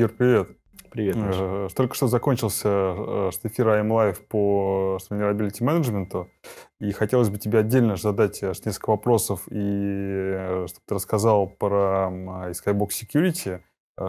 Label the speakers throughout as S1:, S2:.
S1: Егор, привет. Привет, Маша. Э, только что закончился э, штефир IM Live по реабилити менеджменту. И хотелось бы тебе отдельно задать э, несколько вопросов, и чтобы ты рассказал про Skybox Security,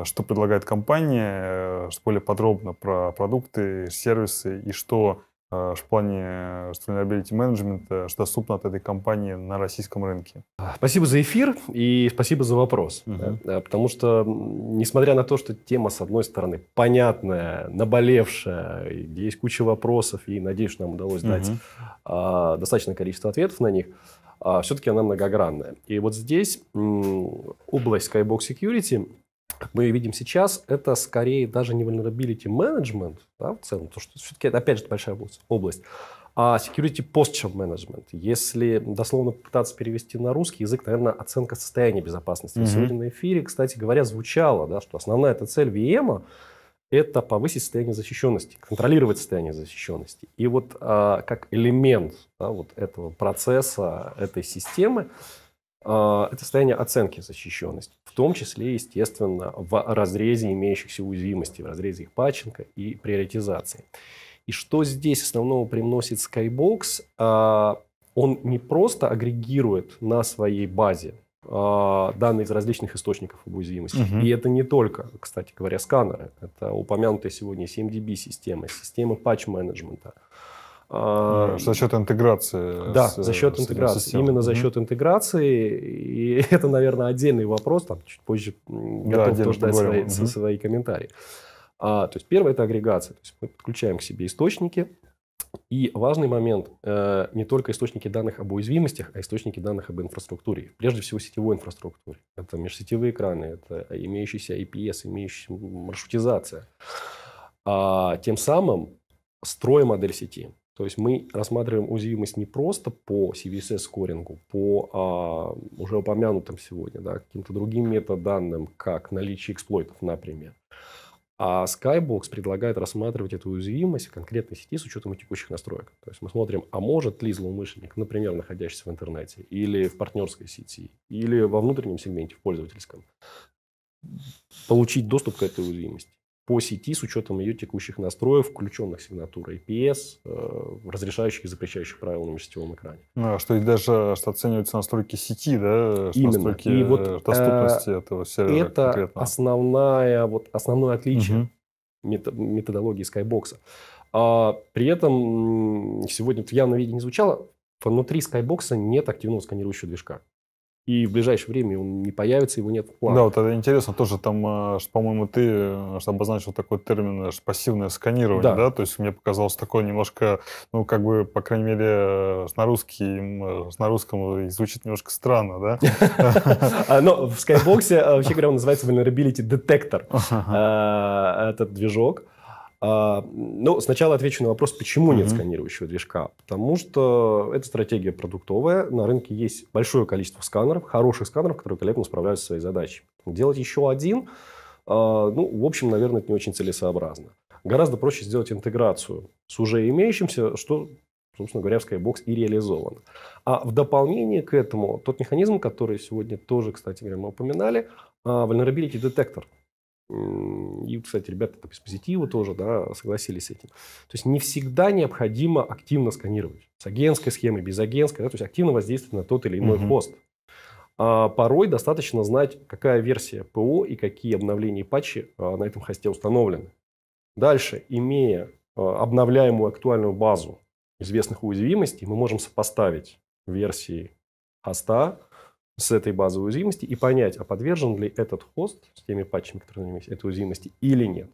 S1: что предлагает компания, что более подробно про продукты, сервисы, и что Э, в плане э, sustainability
S2: менеджмента, э, что доступно от этой компании на российском рынке. Спасибо за эфир и спасибо за вопрос. Угу. Да, потому что, несмотря на то, что тема, с одной стороны, понятная, наболевшая, где есть куча вопросов, и, надеюсь, нам удалось угу. дать а, достаточное количество ответов на них, а, все-таки она многогранная. И вот здесь м- область Skybox Security как мы видим сейчас, это скорее даже не vulnerability management, да, в целом, то что все-таки это, опять же, большая область, а security posture management. Если дословно пытаться перевести на русский язык, наверное, оценка состояния безопасности. Mm-hmm. Сегодня на эфире, кстати говоря, звучало, да, что основная эта цель VM а это повысить состояние защищенности, контролировать состояние защищенности. И вот а, как элемент да, вот этого процесса, этой системы, а, это состояние оценки защищенности, в том числе, естественно, в разрезе имеющихся уязвимостей, в разрезе их патчинга и приоритизации. И что здесь основного привносит Skybox? А, он не просто агрегирует на своей базе а, данные из различных источников об уязвимости. Угу. И это не только, кстати говоря, сканеры. Это упомянутая сегодня CMDB-система, системы, системы патч менеджмента система а, за счет интеграции. Да, с, за счет интеграции. Системой. Именно за счет интеграции. И это, наверное, отдельный вопрос. Там чуть позже да, готов тоже свои, угу. свои комментарии. А, то есть первое – это агрегация. То есть мы подключаем к себе источники. И важный момент э, – не только источники данных об уязвимостях, а источники данных об инфраструктуре. Прежде всего, сетевой инфраструктуре. Это межсетевые экраны, это имеющийся IPS, имеющаяся маршрутизация. А, тем самым строим модель сети – то есть мы рассматриваем уязвимость не просто по CVSS-скорингу, по а, уже упомянутым сегодня, да, каким-то другим метаданным, как наличие эксплойтов, например. А Skybox предлагает рассматривать эту уязвимость в конкретной сети с учетом текущих настроек. То есть мы смотрим, а может ли злоумышленник, например, находящийся в интернете, или в партнерской сети, или во внутреннем сегменте, в пользовательском, получить доступ к этой уязвимости по сети с учетом ее текущих настроев, включенных сигнатур IPS, а э, разрешающих и запрещающих правил на межсетевом экране.
S1: А, что и даже что оцениваются настройки сети, да? Что Именно. Настройки и вот, э, доступности э, этого сервера это
S2: конкретно. Основная, вот, основное отличие угу. методологии Skybox. А, при этом сегодня в явном виде не звучало, внутри Skybox нет активного сканирующего движка и в ближайшее время он не появится, его нет в планах. Да, вот
S1: это интересно тоже там, что, э, по-моему, ты что э, обозначил такой термин что э, пассивное сканирование, да. да? То есть мне показалось такое немножко, ну, как бы, по крайней мере,
S2: на русский, на русском звучит немножко странно, да? А, но в Skybox, вообще говоря, он называется vulnerability detector. Этот движок. А, ну, сначала отвечу на вопрос, почему нет сканирующего движка. Потому что эта стратегия продуктовая. На рынке есть большое количество сканеров, хороших сканеров, которые великолепно справляются со своей задачей. Делать еще один, а, ну, в общем, наверное, это не очень целесообразно. Гораздо проще сделать интеграцию с уже имеющимся, что собственно говоря, в Skybox и реализован. А в дополнение к этому тот механизм, который сегодня тоже, кстати говоря, мы упоминали, а, vulnerability detector – и, кстати, ребята там, из позитива тоже да, согласились с этим. То есть не всегда необходимо активно сканировать. С агентской схемой, без агентской. Да, то есть активно воздействовать на тот или иной угу. пост. А порой достаточно знать, какая версия ПО и какие обновления и патчи а, на этом хосте установлены. Дальше, имея а, обновляемую актуальную базу известных уязвимостей, мы можем сопоставить версии хоста с этой базовой уязвимости и понять, а подвержен ли этот хост с теми патчами, которые на месте, этой уязвимости или нет.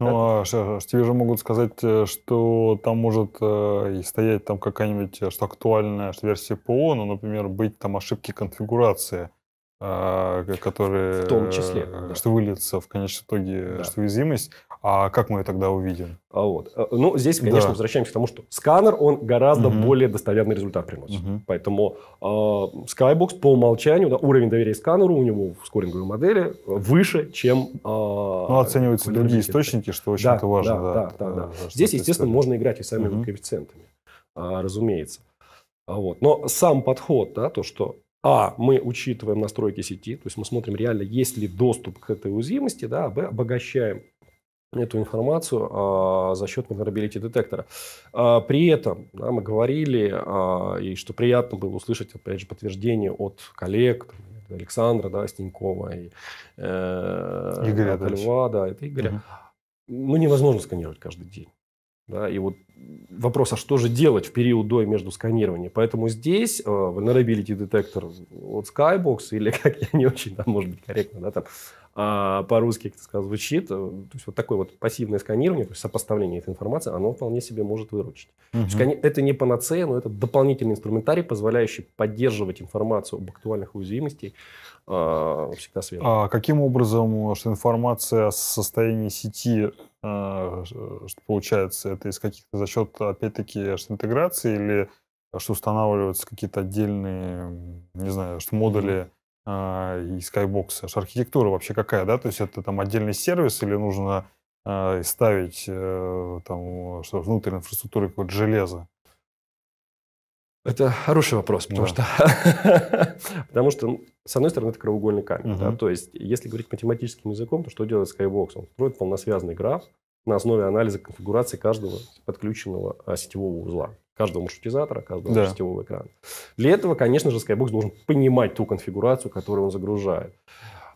S1: Ну, а тебе же могут сказать, э, что там может э, стоять там какая-нибудь, э, что актуальная что версия ПО, ну, например, быть там ошибки конфигурации. А,
S2: которые...
S1: В том числе. Э, да. Что выльется в конечном итоге, да. что уязвимость. А как мы ее тогда увидим?
S2: А вот. Э, ну, здесь, конечно, да. возвращаемся к тому, что сканер, он гораздо угу. более достоверный результат приносит. Угу. Поэтому э, Skybox по умолчанию, да, уровень доверия сканеру у него в скоринговой модели выше, чем... Э, ну, оцениваются другие источники, что очень да, важно. Да, да, да. да, да. Здесь, естественно, можно играть и самими угу. коэффициентами, а, разумеется. А Вот. Но сам подход, да, то, что а, мы учитываем настройки сети, то есть мы смотрим реально, есть ли доступ к этой уязвимости, да, Б, обогащаем эту информацию а, за счет vulnerability детектора. А, при этом да, мы говорили, а, и что приятно было услышать, опять же, подтверждение от коллег, Александра, да, Стенькова и э, Игоря да, Льва, да, это Игоря. Угу. Ну, невозможно сканировать каждый день. Да, и вот вопрос, а что же делать в период до и между сканированием? Поэтому здесь э, vulnerability детектор, от Skybox, или как я не очень, там, может быть, корректно, да, там, а, по-русски, как ты сказал, звучит. Э, то есть вот такое вот пассивное сканирование, то есть сопоставление этой информации, оно вполне себе может выручить. Угу. То есть, это не панацея, но это дополнительный инструментарий, позволяющий поддерживать информацию об актуальных уязвимостях э, всегда сверху.
S1: А каким образом, э, что информация о состоянии сети э, что получается, это из каких-то за счет, опять-таки, что интеграции или что устанавливаются какие-то отдельные, не знаю, что модули а, и Skybox? Аж архитектура вообще какая, да? То есть это там отдельный сервис или нужно э, ставить э, там что, внутрь инфраструктуры какое-то железо?
S2: Это хороший вопрос, потому да. что, потому что ну, с одной стороны это краугольный камень, угу. да, то есть если говорить математическим языком, то что делает Skybox? Он строит полносвязный граф на основе анализа конфигурации каждого подключенного а, сетевого узла каждого маршрутизатора, каждого да. сетевого экрана. Для этого, конечно же, Skybox должен понимать ту конфигурацию, которую он загружает.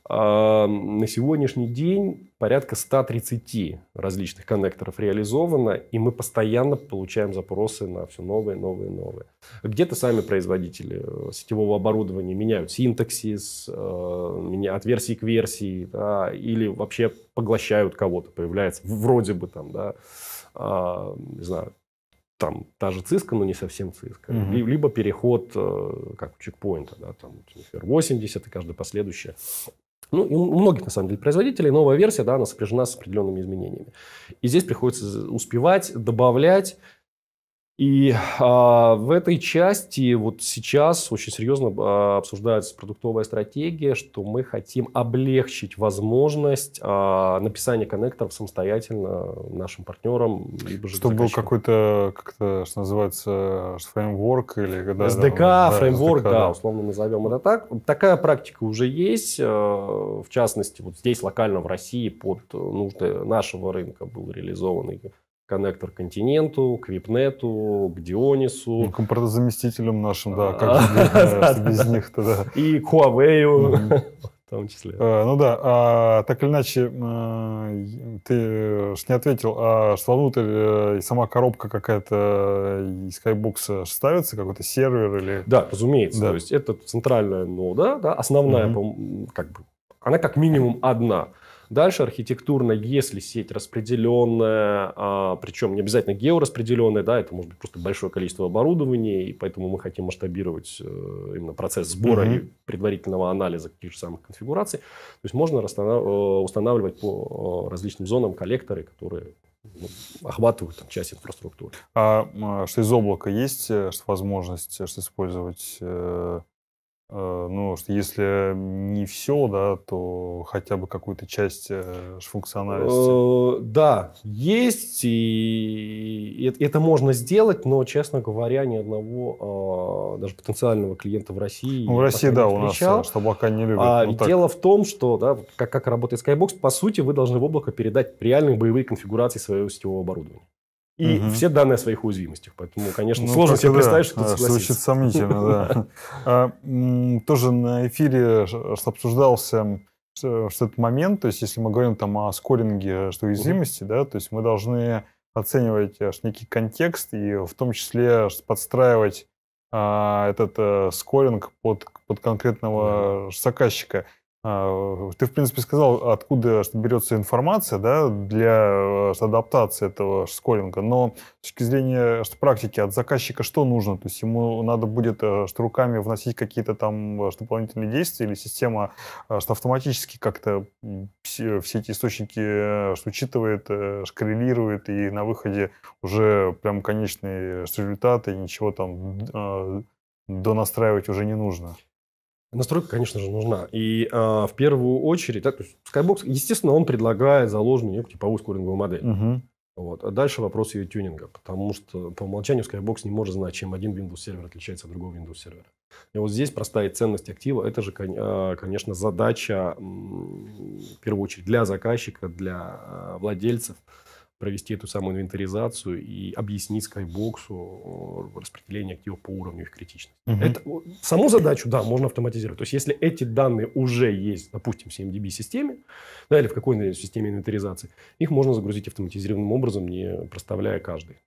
S2: А, на сегодняшний день порядка 130 различных коннекторов реализовано, и мы постоянно получаем запросы на все новые, новые, новые. Где-то сами производители э, сетевого оборудования меняют синтаксис, э, от версии к версии, да, или вообще поглощают кого-то, появляется вроде бы там, да, а, не знаю, там та же ЦИСКа, но не совсем ЦИСКа, угу. uh либо переход, э, как у чекпоинта, да, там, например, 80 и каждое последующее, Ну, и у многих, на самом деле, производителей новая версия, да, она сопряжена с определенными изменениями. И здесь приходится успевать, добавлять, и а, в этой части вот сейчас очень серьезно а, обсуждается продуктовая стратегия, что мы хотим облегчить возможность а, написания коннекторов самостоятельно нашим партнерам. Либо же Чтобы был какой-то, как-то, что называется, фреймворк или... когда SDK, да, фреймворк, SDK, да, да, условно назовем это так. Такая практика уже есть, а, в частности, вот здесь локально в России под э, нужды нашего рынка был реализован коннектор к континенту, к Випнету, к Дионису. Ну, к
S1: импортозаместителям нашим, да, как а, без них тогда.
S2: И к Huawei в том числе.
S1: Э, ну да, а так или иначе, э, ты э, ж не ответил, а что внутрь и сама коробка какая-то из Skybox ставится,
S2: какой-то сервер или... Да, разумеется, то есть это центральная нода, да, основная, как бы, она как минимум одна. Дальше архитектурно, если сеть распределенная, а, причем не обязательно геораспределенная, да, это может быть просто большое количество оборудования, и поэтому мы хотим масштабировать э, именно процесс сбора mm-hmm. и предварительного анализа тех же самых конфигураций. То есть можно э, устанавливать по э, различным зонам коллекторы, которые ну, охватывают там, часть инфраструктуры.
S1: А, а что из облака есть что возможность что использовать Э, ну, что если не все, да, то хотя бы какую-то часть э, функциональности.
S2: Э, да, есть, и это можно сделать, но, честно говоря, ни одного а, даже потенциального клиента в России ну, В России, да, у нас облака не любят. А, ну, дело в том, что, да, как, как работает Skybox, по сути, вы должны в облако передать реальные боевые конфигурации своего сетевого оборудования и угу. все данные о своих уязвимостях. Поэтому, конечно, ну, ну сложно себе да. представить, что а, это Звучит сомнительно, да.
S1: А, тоже на эфире обсуждался что этот момент, то есть если мы говорим там о скоринге, что уязвимости, да, то есть мы должны оценивать э, некий контекст и в том числе э, подстраивать а, этот э, скоринг под, под конкретного заказчика. А, ты, в принципе, сказал, откуда берется информация да, для э, адаптации этого школинга, но с точки зрения что практики от заказчика что нужно? То есть ему надо будет э, что руками вносить какие-то там э, что дополнительные действия или система что автоматически как-то все, все эти источники что учитывает, что коррелирует и на выходе уже прям конечные результаты, ничего
S2: там донастраивать уже не нужно? Настройка, конечно же, нужна. И э, в первую очередь, да, то есть Skybox, естественно, он предлагает заложенную некую типовую скоринговую модель. Угу. Вот. А дальше вопрос ее тюнинга, потому что по умолчанию Skybox не может знать, чем один Windows сервер отличается от другого Windows сервера. И вот здесь простая ценность актива, это же, а, конечно, задача, в первую очередь, для заказчика, для а, владельцев – провести эту самую инвентаризацию и объяснить скайбоксу э, распределение активов по уровню их критичности. Угу. Это, саму задачу, да, можно автоматизировать. То есть, если эти данные уже есть, допустим, в CMDB-системе, да, или в какой то системе инвентаризации, их можно загрузить автоматизированным образом, не проставляя каждый.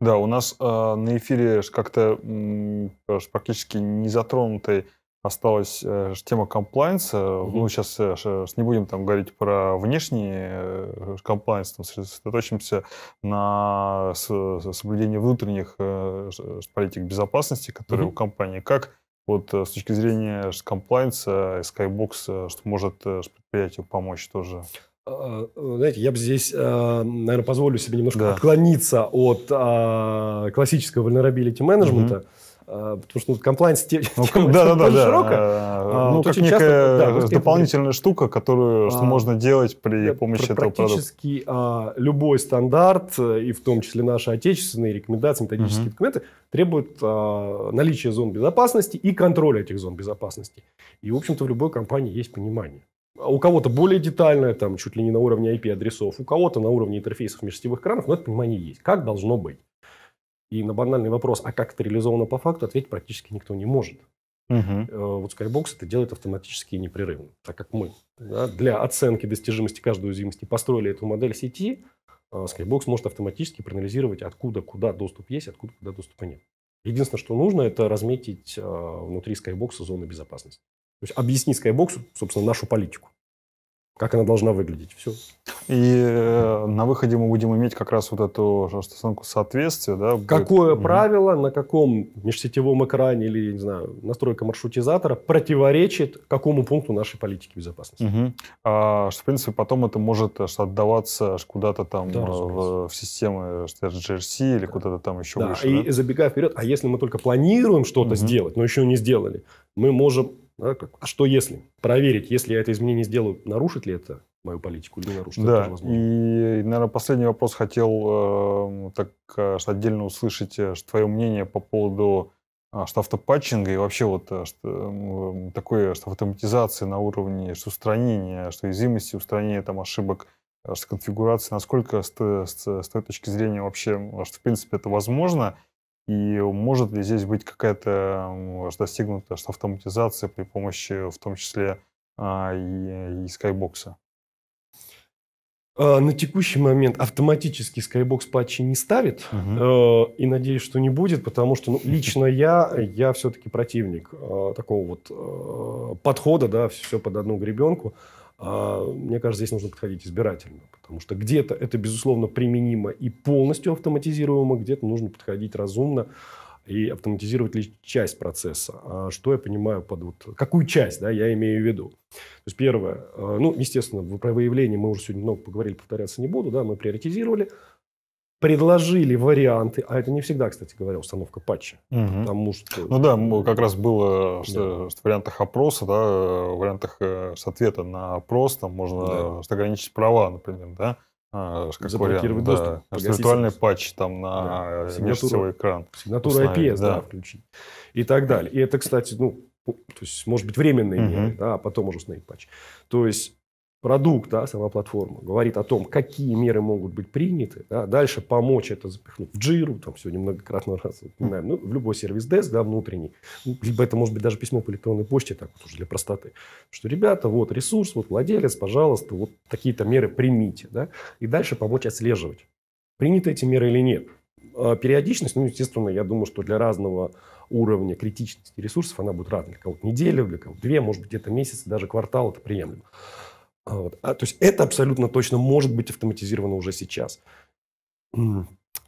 S1: Да, у нас э, на эфире как-то практически не затронутой осталась э, тема комплайнса. Э, mm-hmm. Ну, сейчас э, э не будем там говорить про внешний комплайнс, э, там, сосредоточимся на соблюдении внутренних э, политик безопасности, которые mm-hmm. у компании. Как вот с точки зрения комплайнса, Skybox, что может предприятию помочь тоже?
S2: А, знаете, я бы здесь, наверное, позволю себе немножко да. отклониться от а, классического vulnerability менеджмента. Mm-hmm а, потому что ну, комплайнс тем, а, а, ну, тем, ну, как некая часто, дополнительная
S1: штука, которую а, можно делать при э, помощи этого продукта. Практически
S2: любой стандарт, э, и в том числе наши отечественные рекомендации, методические документы, требуют наличия зон безопасности и контроля этих зон безопасности. И, в общем-то, в любой компании есть понимание. У кого-то более детальное, там, чуть ли не на уровне IP-адресов, у кого-то на уровне интерфейсов межсетевых экранов, но это понимание есть. Как должно быть? И на банальный вопрос, а как это реализовано по факту, ответить практически никто не может. Угу. Вот Skybox это делает автоматически и непрерывно, так как мы да, для оценки достижимости каждой уязвимости построили эту модель сети, а Skybox может автоматически проанализировать, откуда куда доступ есть, откуда куда доступа нет. Единственное, что нужно, это разметить а, внутри Skybox зоны безопасности. То есть объяснить Skybox, собственно, нашу политику как она должна выглядеть. Все. И э, на выходе мы
S1: будем иметь как раз вот эту оценку соответствия. Да, Какое угу.
S2: правило на каком межсетевом экране или, не знаю, настройка маршрутизатора противоречит какому пункту нашей политики безопасности? Угу. А, что, в принципе, потом это может э, отдаваться куда-то там да, э,
S1: в, в системы
S2: э, что GRC или да. куда-то там еще да. выше. И да? забегая вперед, а если мы только планируем что-то угу. сделать, но еще не сделали, мы можем да, как, а что если? Проверить, если я это изменение сделаю, нарушит ли это мою политику или не нарушит? Да,
S1: это и, наверное, последний вопрос хотел э, так э, отдельно услышать э, что твое мнение по поводу а, что автопатчинга и вообще вот э, что, такой что автоматизация на уровне что устранения, что уязвимости, устранения там ошибок, что конфигурации, насколько с, с, с той точки зрения вообще, что в принципе это возможно, и может ли здесь быть какая-то достигнута что автоматизация при помощи в том числе а, и, и Skybox?
S2: А, на текущий момент автоматически Skybox патчи не ставит, угу. э, и надеюсь, что не будет, потому что ну, лично я, я все-таки противник э, такого вот э, подхода, да, все под одну гребенку. А, мне кажется, здесь нужно подходить избирательно, потому что где-то это, безусловно, применимо и полностью автоматизируемо, где-то нужно подходить разумно и автоматизировать лишь часть процесса. А что я понимаю под вот... Какую часть, да, я имею в виду? То есть первое, а, ну, естественно, про выявление мы уже сегодня много поговорили, повторяться не буду, да, мы приоритизировали предложили варианты, а это не всегда, кстати говоря, установка патча. Угу. Потому что... Ну да, как раз
S1: было да. в вариантах опроса, да, в вариантах э, с ответа на опрос, там можно да. ограничить права, например, да, а, как Заблокировать вариант, доступ. Да. Виртуальный патч там на да. сигнатуру, экран. Сигнатуру IPS, да. да,
S2: включить. И так далее. И это, кстати, ну, то есть, может быть, временные угу. меры, да, а потом уже установить патч. То есть, продукт, да, сама платформа, говорит о том, какие меры могут быть приняты, да, дальше помочь это запихнуть в джиру, там все немногократно раз, знаем, ну, в любой сервис деск, да, внутренний, ну, либо это может быть даже письмо по электронной почте, так вот уже для простоты, что, ребята, вот ресурс, вот владелец, пожалуйста, вот такие-то меры примите, да, и дальше помочь отслеживать, приняты эти меры или нет. А периодичность, ну, естественно, я думаю, что для разного уровня критичности ресурсов она будет разной. Для кого-то неделя, для кого-то две, может быть, где-то месяц, даже квартал, это приемлемо. А вот. А, то есть это абсолютно точно может быть автоматизировано уже сейчас.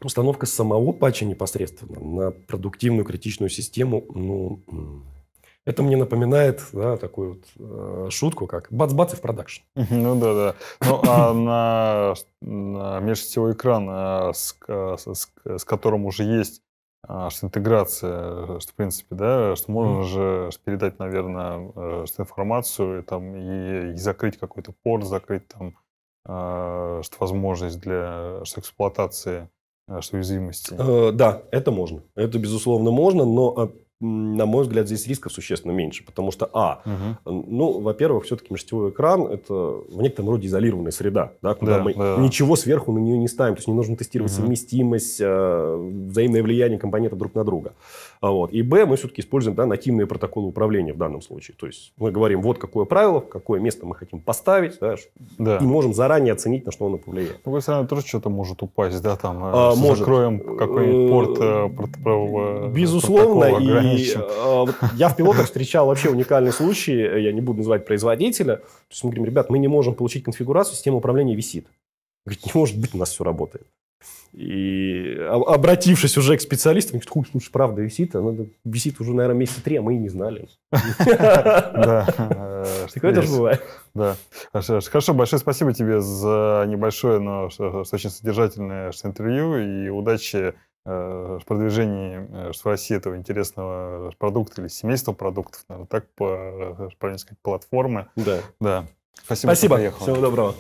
S2: Установка самого патча непосредственно на продуктивную критичную систему, ну, это мне напоминает да, такую вот э, шутку, как бац-бац и в продакшн. Ну да, да. Ну а на, на межсетевой
S1: экран, э, э, с, с, с которым уже есть а, что интеграция, э, что в принципе, да, что можно же передать, наверное, э, что информацию и там, и, и закрыть какой-то порт, закрыть там а, что возможность для что эксплуатации э, что уязвимости.
S2: Да, это можно. Это, безусловно, можно, но а, на мой взгляд, здесь рисков существенно меньше, потому что, а, угу. ну, во-первых, все-таки межсетевой экран – это в некотором роде изолированная среда, да, куда да, мы да. ничего сверху на нее не ставим, то есть не нужно тестировать угу. совместимость, э, взаимное влияние компонентов друг на друга. А, вот. И Б, мы все-таки используем да, нативные протоколы управления в данном случае. То есть мы говорим, вот какое правило, какое место мы хотим поставить, да, да. и можем заранее оценить, на что оно повлияет. С другой стороны, тоже что-то может упасть, да, там, э, а, может. закроем какой-нибудь э, порт э, протокола. Безусловно, и я в пилотах встречал вообще уникальный случай, я не буду называть производителя, то есть мы говорим, ребят, мы не можем получить конфигурацию, система управления висит. Говорит, не может быть, у нас все работает. И обратившись уже к специалистам, говорит, хуй, слушай, правда висит, она висит уже, наверное, месяца три, а мы и не знали.
S1: Да. Такое тоже бывает. Да. Хорошо, большое спасибо тебе за небольшое, но очень содержательное интервью и удачи э, в продвижении э, в России этого интересного продукта или семейства продуктов, наверное, так по, правильно сказать, платформы. Да. Да. Спасибо. Спасибо. Всего доброго.